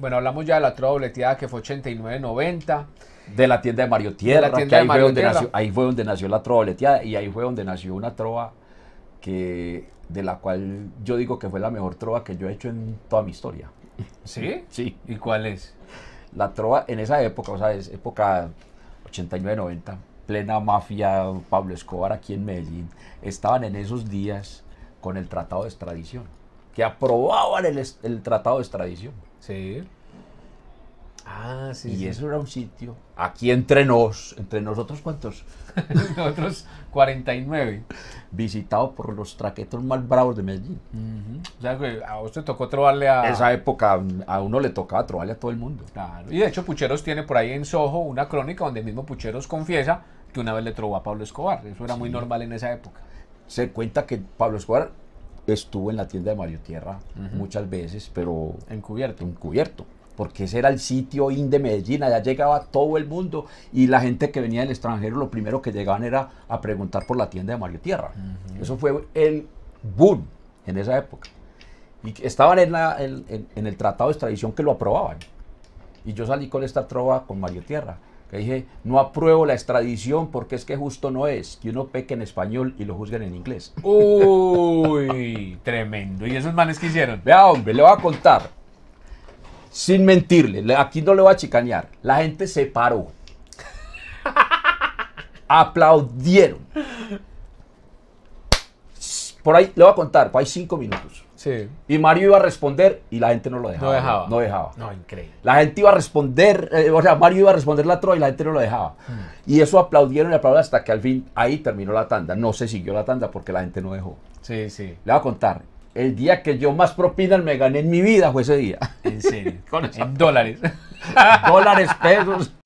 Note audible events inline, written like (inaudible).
Bueno, hablamos ya de la trova dobleteada que fue 89-90. De la tienda de Mario Tierra, que ahí, fue donde Nació, ahí fue donde nació la trova dobleteada y ahí fue donde nació una trova que, de la cual yo digo que fue la mejor trova que yo he hecho en toda mi historia. ¿Sí? (laughs) Sí. ¿Y cuál es? La trova en esa época, o sea, es época 89-90, plena mafia, Pablo Escobar aquí en Medellín, estaban en esos días con el tratado de extradición, que aprobaban el tratado de extradición. Sí. Ah, sí. Y eso era un sitio. Aquí entre nos, entre nosotros, ¿cuántos? (laughs) nosotros 49. Visitado por los traquetos más bravos de Medellín. O sea, que a usted tocó trobarle a. Esa época a uno le tocaba trobarle a todo el mundo. Claro. Y de hecho, Pucheros tiene por ahí en Soho una crónica donde mismo Pucheros confiesa que una vez le trovó a Pablo Escobar. Eso era muy normal en esa época. Se cuenta que Pablo Escobar estuvo en la tienda de Mario Tierra muchas veces, pero... Encubierto. Encubierto, porque ese era el sitio Inde de Medellín, allá llegaba todo el mundo y la gente que venía del extranjero lo primero que llegaban era a preguntar por la tienda de Mario Tierra. Eso fue el boom en esa época. Y estaban en, en el tratado de extradición que lo aprobaban. Y yo salí con esta trova con Mario Tierra que dije, no apruebo la extradición porque es que justo no es que uno peque en español y lo juzguen en inglés. Uy, tremendo. ¿Y esos manes que hicieron? Vea, hombre, le voy a contar. Sin mentirle, aquí no le voy a chicanear. La gente se paró. Aplaudieron. Por ahí, le voy a contar, por ahí cinco minutos. Y Mario iba a responder y la gente no lo dejaba. No dejaba. No increíble. La gente iba a responder, eh, o sea, Mario iba a responder la troya y la gente no lo dejaba. Hmm. Y eso aplaudieron y aplaudieron hasta que al fin ahí terminó la tanda. No se siguió la tanda porque la gente no dejó. Sí, sí. Le voy a contar. El día que yo más propinas me gané en mi vida fue ese día. En serio. (laughs) Con en dólares. (laughs) dólares, pesos.